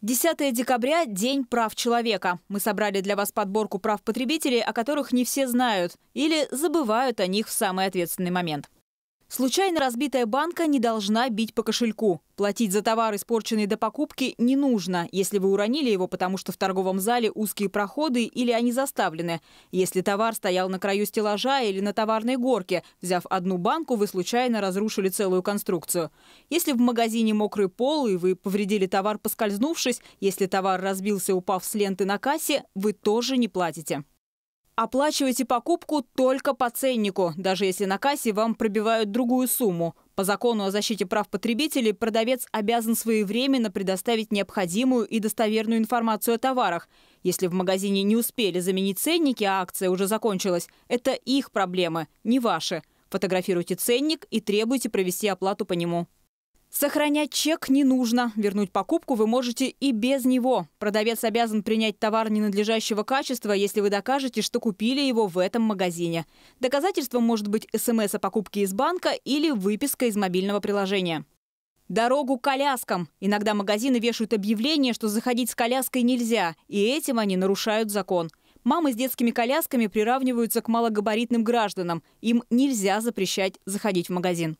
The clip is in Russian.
10 декабря – День прав человека. Мы собрали для вас подборку прав потребителей, о которых не все знают или забывают о них в самый ответственный момент. Случайно разбитая банка не должна бить по кошельку. Платить за товар, испорченный до покупки, не нужно, если вы уронили его, потому что в торговом зале узкие проходы или они заставлены. Если товар стоял на краю стеллажа или на товарной горке, взяв одну банку, вы случайно разрушили целую конструкцию. Если в магазине мокрый пол и вы повредили товар, поскользнувшись, если товар разбился, упав с ленты на кассе, вы тоже не платите. Оплачивайте покупку только по ценнику, даже если на кассе вам пробивают другую сумму. По закону о защите прав потребителей продавец обязан своевременно предоставить необходимую и достоверную информацию о товарах. Если в магазине не успели заменить ценники, а акция уже закончилась, это их проблемы, не ваши. Фотографируйте ценник и требуйте провести оплату по нему. Сохранять чек не нужно. Вернуть покупку вы можете и без него. Продавец обязан принять товар ненадлежащего качества, если вы докажете, что купили его в этом магазине. Доказательством может быть смс о покупке из банка или выписка из мобильного приложения. Дорогу коляскам. Иногда магазины вешают объявление, что заходить с коляской нельзя, и этим они нарушают закон. Мамы с детскими колясками приравниваются к малогабаритным гражданам. Им нельзя запрещать заходить в магазин.